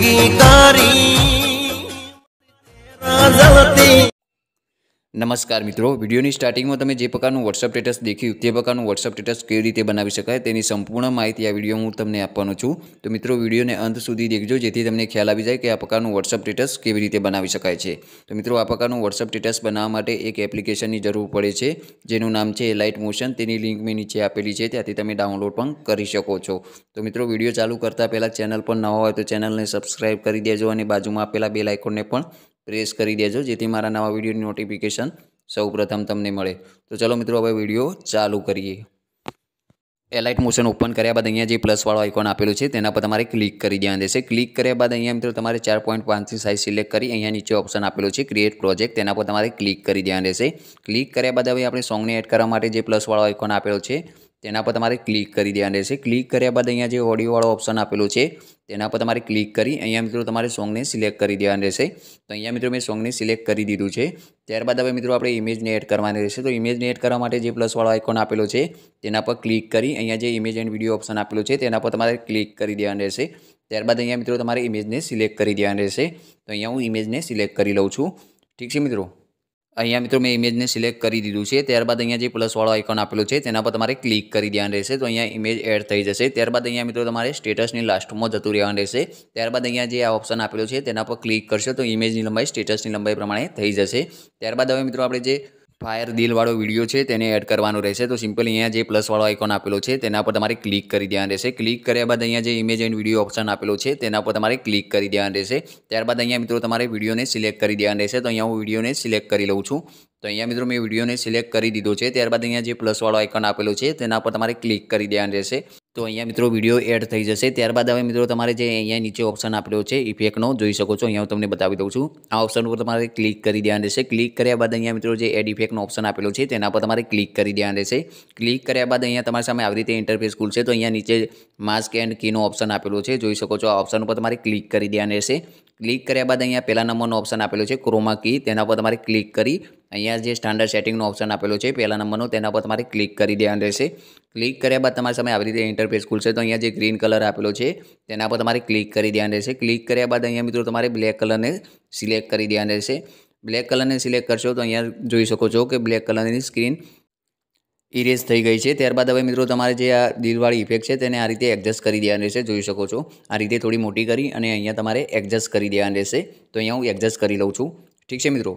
ગીતારી નમસ્કાર મિત્રો વિડીયોની સ્ટાર્ટિંગમાં તમે જે પ્રકારનું વોટ્સઅપ સ્ટેટસ દેખ્યું તે પ્રકારનું વોટ્સઅપ સ્ટેટસ કેવી રીતે બનાવી શકાય તેની સંપૂર્ણ માહિતી આ વિડીયો હું તમને આપવાનો છું તો મિત્રો વિડીયોને અંત સુધી દેખજો જેથી તમને ખ્યાલ આવી જાય કે આ પ્રકારનું વોટ્સઅપ સ્ટેટસ કેવી રીતે બનાવી શકાય છે તો મિત્રો આ પ્રકારનું વોટ્સઅપ સ્ટેટસ બનાવવા માટે એક એપ્લિકેશનની જરૂર પડે છે જેનું નામ છે લાઇટ મોશન તેની લિંક મેં નીચે આપેલી છે ત્યાંથી તમે ડાઉનલોડ પણ કરી શકો છો તો મિત્રો વિડીયો ચાલુ કરતાં પહેલાં ચેનલ પણ ન હોય તો ચેનલને સબસ્ક્રાઈબ કરી દેજો અને બાજુમાં આપેલા બે આઇકોનને પણ પ્રેસ કરી દેજો જેથી મારા નવા વિડીયોની નોટિફિકેશન સૌપ્રથમ તમને મળે તો ચલો મિત્રો હવે વિડીયો ચાલુ કરીએ એલાઇટ મોશન ઓપન કર્યા બાદ અહીંયા જે પ્લસવાળો આઇકોન આપેલું છે તેના પર તમારે ક્લિક કરી દેવાનું રહેશે ક્લિક કર્યા બાદ અહીંયા મિત્રો તમારે ચાર પોઈન્ટ પાંચથી સાઇઝ સિલેક્ટ કરી અહીંયા નીચે ઓપ્શન આપેલું છે ક્રિએટ પ્રોજેક્ટ તેના પર તમારે ક્લિક કરી દેવાનું રહેશે ક્લિક કર્યા બાદ હવે આપણે સોંગને એડ કરવા માટે જે પ્લસવાળો આઇકોન આપેલો છે તેના પર તમારે ક્લિક કરી દેવાનું રહેશે ક્લિક કર્યા બાદ અહીંયા જે ઓડિયોવાળો ઓપ્શન આપેલું છે તેના પર તમારે ક્લિક કરી અહીંયા મિત્રો તમારે સોંગને સિલેક્ટ કરી દેવાનું રહેશે તો અહીંયા મિત્રો મેં સોંગને સિલેક્ટ કરી દીધું છે ત્યારબાદ હવે મિત્રો આપણે ઇમેજને એડ કરવાની રહેશે તો ઇમેજને એડ કરવા માટે જે પ્લસવાળો આઇકોન આપેલો છે તેના પર ક્લિક કરી અહીંયા જે ઇમેજ એન્ડ વિડીયો ઓપ્શન આપેલું છે તેના પર તમારે ક્લિક કરી દેવાનું રહેશે ત્યારબાદ અહીંયા મિત્રો તમારે ઇમેજને સિલેક્ટ કરી દેવાનું રહેશે તો અહીંયા હું ઇમેજને સિલેક્ટ કરી લઉં છું ઠીક છે મિત્રો અહીંયા મિત્રો મેં ઇમેજને સિલેક્ટ કરી દીધું છે ત્યારબાદ અહીંયા જે પ્લસવાળો આઇકોન આપેલો છે તેના પર તમારે ક્લિક કરી દેવાનું રહેશે તો અહીંયા ઇમેજ એડ થઈ જશે ત્યારબાદ અહીંયા મિત્રો તમારે સ્ટેટસની લાસ્ટમાં જતું રહેવાનું રહેશે ત્યારબાદ અહીંયા જે આ ઓપ્શન આપેલો છે તેના પર ક્લિક કરશો તો ઇમેજની લંબાઈ સ્ટેટસની લંબાઈ પ્રમાણે થઈ જશે ત્યારબાદ હવે મિત્રો આપણે જે ફાયર દિલવાળો વિડીયો છે તેને એડ કરવાનો રહેશે તો સિમ્પલ અહીંયા જે પ્લસવાળો આઇકોન આપેલો છે તેના પર તમારે ક્લિક કરી દેવાનું રહેશે ક્લિક કર્યા બાદ અહીંયા જે ઇમેજ એન્ડ વિડીયો ઓપ્શન આપેલો છે તેના પર તમારે ક્લિક કરી દેવાનું રહેશે ત્યારબાદ અહીંયા મિત્રો તમારે વિડીયોને સિલેક્ટ કરી દેવાનું રહેશે તો અહીંયા હું વિડીયોને સિલેક્ટ કરી લઉં છું તો અહીંયા મિત્રો મેં વિડીયોને સિલેક્ટ કરી દીધો છે ત્યારબાદ અહીંયા જે પ્લસ વાળો આઇકન આપેલો છે તેના પર તમારે ક્લિક કરી દેવાનું રહેશે તો અહીંયા મિત્રો વિડીયો એડ થઈ જશે ત્યારબાદ હવે મિત્રો તમારે જે અહીંયા નીચે ઓપ્શન આપેલો છે ઇફેક્ટનો જોઈ શકો છો અહીંયા હું તમને બતાવી દઉં છું આ ઓપ્શન ઉપર તમારે ક્લિક કરી દેવાનું રહેશે ક્લિક કર્યા બાદ અહીંયા મિત્રો જે એડ ઇફેક્ટનો ઓપ્શન આપેલો છે તેના પર તમારે ક્લિક કરી દેવાનું રહેશે ક્લિક કર્યા બાદ અહીંયા તમારી સામે આવી રીતે ઇન્ટરફેસ ખુલશે તો અહીંયા નીચે માસ્ક એન્ડ કીનો ઓપ્શન આપેલો છે જોઈ શકો છો આ ઓપ્શન ઉપર તમારે ક્લિક કરી દેવાનું રહેશે ક્લિક કર્યા બાદ અહીંયા પહેલા નંબરનો ઓપ્શન આપેલો છે ક્રોમા કી તેના પર તમારે ક્લિક કરી અહીંયા જે સ્ટાન્ડર્ડ સેટિંગનો ઓપ્શન આપેલો છે પહેલા નંબરનો તેના પર તમારે ક્લિક કરી દેવાનું રહેશે ક્લિક કર્યા બાદ તમારી સામે આવી રીતે ઇન્ટરફેસ ખુલશે તો અહીંયા જે ગ્રીન કલર આપેલો છે તેના પર તમારે ક્લિક કરી દેવાનું રહેશે ક્લિક કર્યા બાદ અહીંયા મિત્રો તમારે બ્લેક કલરને સિલેક્ટ કરી દેવાનું રહેશે બ્લેક કલરને સિલેક્ટ કરશો તો અહીંયા જોઈ શકો છો કે બ્લેક કલરની સ્ક્રીન ઇરેઝ થઈ ગઈ છે ત્યારબાદ હવે મિત્રો તમારે જે આ દિલવાળી ઇફેક્ટ છે તેને આ રીતે એડજસ્ટ કરી દેવાની રહેશે જોઈ શકો છો આ રીતે થોડી મોટી કરી અને અહીંયા તમારે એડજસ્ટ કરી દેવાની રહેશે તો અહીંયા હું એડજસ્ટ કરી લઉં છું ઠીક છે મિત્રો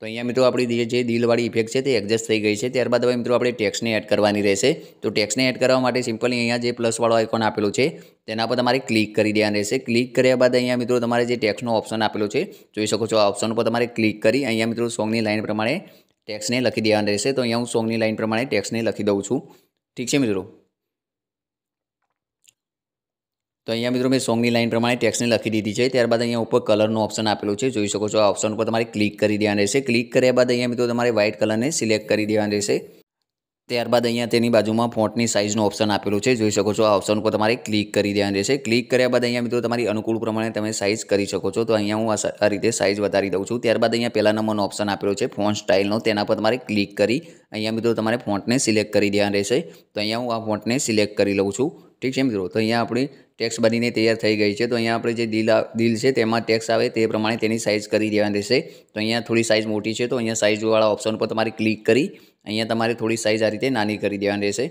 તો અહીંયા મિત્રો આપણી જે દિલવાળી ઇફેક્ટ છે તે એડજસ્ટ થઈ ગઈ છે ત્યારબાદ હવે મિત્રો આપણે ટેક્સને એડ કરવાની રહેશે તો ટેક્સને એડ કરવા માટે સિમ્પલી અહીંયા જે પ્લસવાળો આઇકોન આપેલું છે તેના પર તમારે ક્લિક કરી દેવાની રહેશે ક્લિક કર્યા બાદ અહીંયા મિત્રો તમારે જે ટેક્સનો ઓપ્શન આપેલો છે જોઈ શકો છો આ ઓપ્શન પર તમારે ક્લિક કરી અહીંયા મિત્રો સોંગની લાઇન પ્રમાણે ટેક્સને લખી દેવાના રહેશે તો અહીંયા હું સોંગની લાઇન પ્રમાણે ટેક્સને લખી દઉં છું ઠીક છે મિત્રો તો અહીંયા મિત્રો મેં સોંગની લાઇન પ્રમાણે ટેક્સને લખી દીધી છે ત્યારબાદ અહીંયા ઉપર કલરનો ઓપ્શન આપેલો છે જોઈ શકો છો આ ઓપ્શન ઉપર તમારે ક્લિક કરી દેવાનું રહેશે ક્લિક કર્યા બાદ અહીંયા મિત્રો તમારે વ્હાઇટ કલરને સિલેક્ટ કરી દેવાનું રહેશે ત્યારબાદ અહીંયા તેની બાજુમાં ફોન્ટની સાઇઝનું ઓપ્શન આપેલું છે જોઈ શકો છો આ ઓપ્શન ઉપર તમારે ક્લિક કરી દેવાનું રહેશે ક્લિક કર્યા બાદ અહીંયા મિત્રો તમારી અનુકૂળ પ્રમાણે તમે સાઇઝ કરી શકો છો તો અહીંયા હું આ રીતે સાઇઝ વધારી દઉં છું ત્યારબાદ અહીંયા પહેલા નંબરનો ઓપ્શન આપેલો છે ફોન્ટ સ્ટાઇલનો તેના પર તમારે ક્લિક કરી અહીંયા મિત્રો તમારે ફોન્ટને સિલેક્ટ કરી દેવાનું રહેશે તો અહીંયા હું આ ફોન્ટને સિલેક્ટ કરી લઉં છું ઠીક છે મિત્રો તો અહીંયા આપણી ટેક્સ બનીને તૈયાર થઈ ગઈ છે તો અહીંયા આપણે જે દિલ દિલ છે તેમાં ટેક્સ આવે તે પ્રમાણે તેની સાઇઝ કરી દેવાની રહેશે તો અહીંયા થોડી સાઇઝ મોટી છે તો અહીંયા સાઇઝવાળા ઓપ્શન પર તમારે ક્લિક કરી અહીંયા તમારે થોડી સાઇઝ આ રીતે નાની કરી દેવાની રહેશે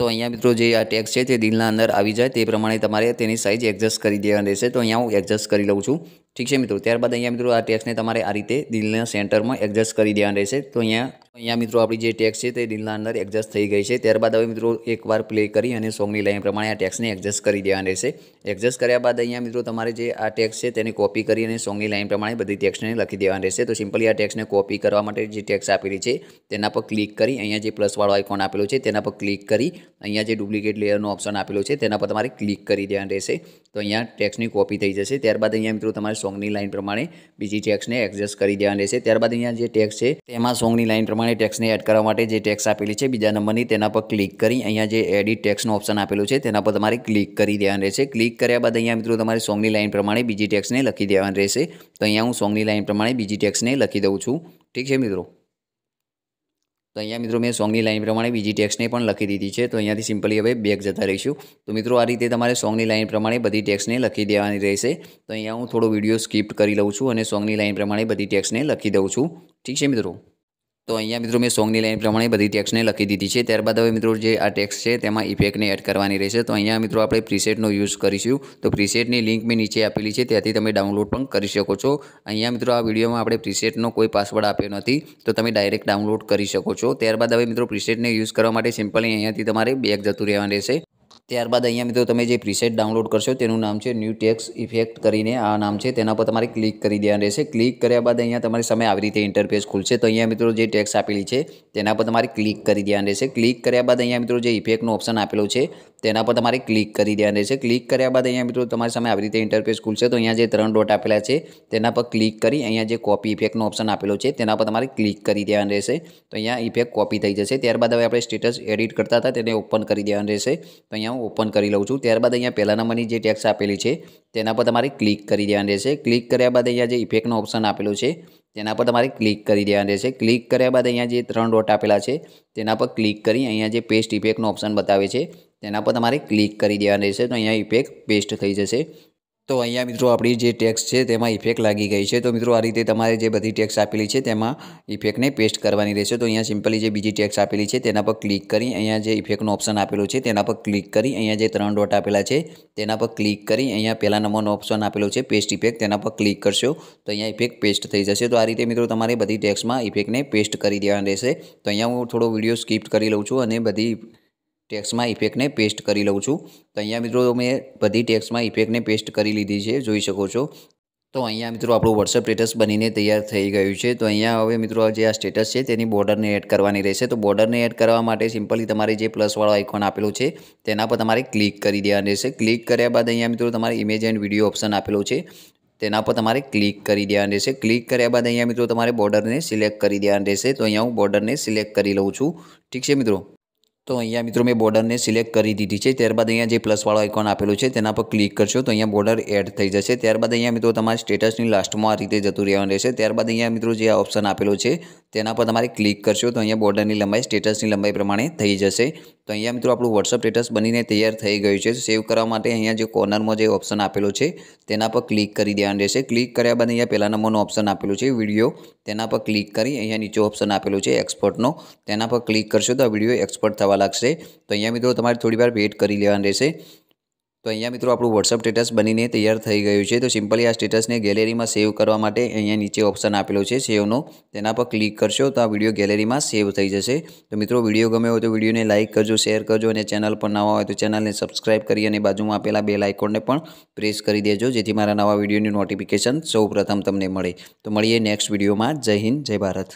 તો અહીંયા મિત્રો જે આ ટેક્સ છે તે દિલના અંદર આવી જાય તે પ્રમાણે તમારે તેની સાઇઝ એડજસ્ટ કરી દેવાની રહેશે તો અહીંયા હું એડજસ્ટ કરી લઉં છું ઠીક છે મિત્રો ત્યારબાદ અહીંયા મિત્રો આ ટેક્સને તમારે આ રીતે દિલના સેન્ટરમાં એડજસ્ટ કરી દેવાનું રહેશે તો અહીંયા અહીંયા મિત્રો આપણી જે ટેક્સ છે તે દિલના અંદર એડજસ્ટ થઈ ગઈ છે ત્યારબાદ હવે મિત્રો એકવાર પ્લે કરી અને સોંગની લાઈન પ્રમાણે આ ટેક્સને એડજસ્ટ કરી દેવાનું રહેશે એડજસ્ટ કર્યા બાદ અહીંયા મિત્રો તમારે જે આ ટેક્સ છે તેને કોપી કરી અને સોંગની લાઈન પ્રમાણે બધી ટેક્સને લખી દેવાની રહેશે તો સિમ્પલી આ ટેક્સને કોપી કરવા માટે જે ટેક્સ આપેલી છે તેના પર ક્લિક કરી અહીંયા જે પ્લસવાળો આઇકોન આપેલો છે તેના પર ક્લિક કરી અહીંયા જે ડુપ્લિકેટ લેયરનો ઓપ્શન આપેલો છે તેના પર તમારે ક્લિક કરી દેવાનું રહેશે તો અહીંયા ટેક્સની કોપી થઈ જશે ત્યારબાદ અહીંયા મિત્રો તમારે સોંગની લાઇન પ્રમાણે બીજી ટેક્સને એડજસ્ટ કરી દેવાની રહેશે ત્યારબાદ અહીંયા જે ટેક્સ છે તેમાં સોંગની લાઇન પ્રમાણે ટેક્સને એડ કરવા માટે જે ટેક્સ આપેલી છે બીજા નંબરની તેના પર ક્લિક કરી અહીંયા જે એડિટ ટેક્સનું ઓપ્શન આપેલું છે તેના પર તમારે ક્લિક કરી દેવાનું રહેશે ક્લિક કર્યા બાદ અહીંયા મિત્રો તમારે સોંગની લાઇન પ્રમાણે બીજી ટેક્સને લખી દેવાની રહેશે તો અહીંયા હું સોંગની લાઇન પ્રમાણે બીજી ટેક્સને લખી દઉં છું ઠીક છે મિત્રો તો અહીંયા મિત્રો મેં સોંગની લાઇન પ્રમાણે બીજી ટેક્સને પણ લખી દીધી છે તો અહીંયાથી સિમ્પલી હવે બેક જતા રહીશું તો મિત્રો આ રીતે તમારે સોંગની લાઇન પ્રમાણે બધી ટેક્સને લખી દેવાની રહેશે તો અહીંયા હું થોડો વિડીયો સ્કીપ કરી લઉં છું અને સોંગની લાઇન પ્રમાણે બધી ટેક્સને લખી દઉં છું ઠીક છે મિત્રો તો અહીંયા મિત્રો મેં સોંગની લાઈન પ્રમાણે બધી ટેક્સને લખી દીધી છે ત્યારબાદ હવે મિત્રો જે આ ટેક્સ છે તેમાં ઇફેક્ટને એડ કરવાની રહેશે તો અહીંયા મિત્રો આપણે પ્રીસેટનો યુઝ કરીશું તો પ્રીસેટની લિંક મેં નીચે આપેલી છે ત્યાંથી તમે ડાઉનલોડ પણ કરી શકો છો અહીંયા મિત્રો આ વિડીયોમાં આપણે પ્રીસેટનો કોઈ પાસવર્ડ આપ્યો નથી તો તમે ડાયરેક્ટ ડાઉનલોડ કરી શકો છો ત્યારબાદ હવે મિત્રો પ્રીસેટને યુઝ કરવા માટે સિમ્પલી અહીંયાથી તમારે બેગ જતું રહેવાનું રહેશે ત્યારબાદ અહીંયા મિત્રો તમે જે પ્રીસેટ ડાઉનલોડ કરશો તેનું નામ છે ન્યૂ ટેક્સ ઇફેક્ટ કરીને આ નામ છે તેના પર તમારે ક્લિક કરી દેવાનું રહેશે ક્લિક કર્યા બાદ અહીંયા તમારી સામે આવી રીતે ઇન્ટરફેસ ખુલશે તો અહીંયા મિત્રો જે ટેક્સ આપેલી છે તેના પર તમારે ક્લિક કરી દેવાનું રહેશે ક્લિક કર્યા બાદ અહીંયા મિત્રો જે ઇફેક્ટનો ઓપ્શન આપેલો છે તેના પર તમારે ક્લિક કરી દેવાનું રહેશે ક્લિક કર્યા બાદ અહીંયા મિત્રો તમારી સામે આવી રીતે ઇન્ટરફેસ ખુલશે તો અહીંયા જે ત્રણ ડોટ આપેલા છે તેના પર ક્લિક કરી અહીંયા જે કોપી ઇફેક્ટનો ઓપ્શન આપેલો છે તેના પર તમારે ક્લિક કરી દેવાનું રહેશે તો અહીંયા ઇફેક્ટ કોપી થઈ જશે ત્યારબાદ હવે આપણે સ્ટેટસ એડિટ કરતા હતા તેને ઓપન કરી દેવાનું રહેશે તો અહીંયા હું ઓપન કરી લઉં છું ત્યારબાદ અહીંયા પહેલા નંબરની જે ટેક્સ આપેલી છે તેના પર તમારે ક્લિક કરી દેવાની રહેશે ક્લિક કર્યા બાદ અહીંયા જે ઇફેક્ટનો ઓપ્શન આપેલો છે તેના પર તમારે ક્લિક કરી દેવાની રહેશે ક્લિક કર્યા બાદ અહીંયા જે ત્રણ ડોટ આપેલા છે તેના પર ક્લિક કરી અહીંયા જે પેસ્ટ ઇફેક્ટનો ઓપ્શન બતાવે છે તેના પર તમારે ક્લિક કરી દેવાની રહેશે તો અહીંયા ઇફેક્ટ પેસ્ટ થઈ જશે તો અહીંયા મિત્રો આપણી જે ટેક્સ છે તેમાં ઇફેક્ટ લાગી ગઈ છે તો મિત્રો આ રીતે તમારે જે બધી ટેક્સ આપેલી છે તેમાં ઇફેક્ટને પેસ્ટ કરવાની રહેશે તો અહીંયા સિમ્પલી જે બીજી ટેક્સ આપેલી છે તેના પર ક્લિક કરી અહીંયા જે ઇફેક્ટનો ઓપ્શન આપેલો છે તેના પર ક્લિક કરી અહીંયા જે ત્રણ ડોટ આપેલા છે તેના પર ક્લિક કરી અહીંયા પહેલા નંબરનો ઓપ્શન આપેલો છે પેસ્ટ ઇફેક્ટ તેના પર ક્લિક કરશો તો અહીંયા ઇફેક્ટ પેસ્ટ થઈ જશે તો આ રીતે મિત્રો તમારે બધી ટેક્સમાં ઇફેક્ટને પેસ્ટ કરી દેવાની રહેશે તો અહીંયા હું થોડો વિડીયો સ્કીપ કરી લઉં છું અને બધી ટેક્સમાં ઇફેક્ટને પેસ્ટ કરી લઉં છું તો અહીંયા મિત્રો મેં બધી ટેક્સમાં ઇફેક્ટને પેસ્ટ કરી લીધી છે જોઈ શકો છો તો અહીંયા મિત્રો આપણું વોટ્સઅપ સ્ટેટસ બનીને તૈયાર થઈ ગયું છે તો અહીંયા હવે મિત્રો જે આ સ્ટેટસ છે તેની બોર્ડરને એડ કરવાની રહેશે તો બોર્ડરને એડ કરવા માટે સિમ્પલી તમારે જે પ્લસવાળો આઇકોન આપેલો છે તેના પર તમારે ક્લિક કરી દેવાની રહેશે ક્લિક કર્યા બાદ અહીંયા મિત્રો તમારે ઇમેજ એન્ડ વિડીયો ઓપ્શન આપેલો છે તેના પર તમારે ક્લિક કરી દેવાની રહેશે ક્લિક કર્યા બાદ અહીંયા મિત્રો તમારે બોર્ડરને સિલેક્ટ કરી દેવાનું રહેશે તો અહીંયા હું બોર્ડરને સિલેક્ટ કરી લઉં છું ઠીક છે મિત્રો તો અહીંયા મિત્રો મેં બોર્ડરને સિલેક્ટ કરી દીધી છે ત્યારબાદ અહીંયા જે પ્લસવાળો આઇકોન આપેલું છે તેના પર ક્લિક કરશો તો અહીંયા બોર્ડર એડ થઈ જશે ત્યારબાદ અહીંયા મિત્રો તમારા સ્ટેટસની લાસ્ટમાં આ રીતે જતું રહેવાનું રહેશે ત્યારબાદ અહીંયા મિત્રો જે ઓપ્શન આપેલો છે તેના પર તમારે ક્લિક કરશો તો અહીંયા બોર્ડરની લંબાઈ સ્ટેટસની લંબાઈ પ્રમાણે થઈ જશે તો અહીંયા મિત્રો આપણું વોટ્સઅપ સ્ટેટસ બનીને તૈયાર થઈ ગયું છે સેવ કરવા માટે અહીંયા જે કોર્નરમાં જે ઓપ્શન આપેલો છે તેના પર ક્લિક કરી દેવાનું રહેશે ક્લિક કર્યા બાદ અહીંયા પહેલા નંબરનો ઓપ્શન આપેલો છે વિડીયો તેના પર ક્લિક કરી અહીંયા નીચે ઓપ્શન આપેલો છે એક્સપર્ટનો તેના પર ક્લિક કરશો તો આ વિડીયો એક્સપર્ટ થવા લાગશે તો અહીંયા મિત્રો તમારે થોડી વાર વેટ કરી લેવાનું રહેશે તો અહીંયા મિત્રો આપણું વોટ્સઅપ સ્ટેટસ બનીને તૈયાર થઈ ગયું છે તો સિમ્પલી આ સ્ટેટસને ગેલેરીમાં સેવ કરવા માટે અહીંયા નીચે ઓપ્શન આપેલો છે સેવનો તેના પર ક્લિક કરશો તો આ વિડીયો ગેલેરીમાં સેવ થઈ જશે તો મિત્રો વિડીયો ગમે હોય તો વિડીયોને લાઇક કરજો શેર કરજો અને ચેનલ પર નવા હોય તો ચેનલને સબસ્ક્રાઇબ કરી અને બાજુમાં આપેલા બે આઇકોનને પણ પ્રેસ કરી દેજો જેથી મારા નવા વિડીયોની નોટિફિકેશન સૌ તમને મળે તો મળીએ નેક્સ્ટ વિડીયોમાં જય હિન્દ જય ભારત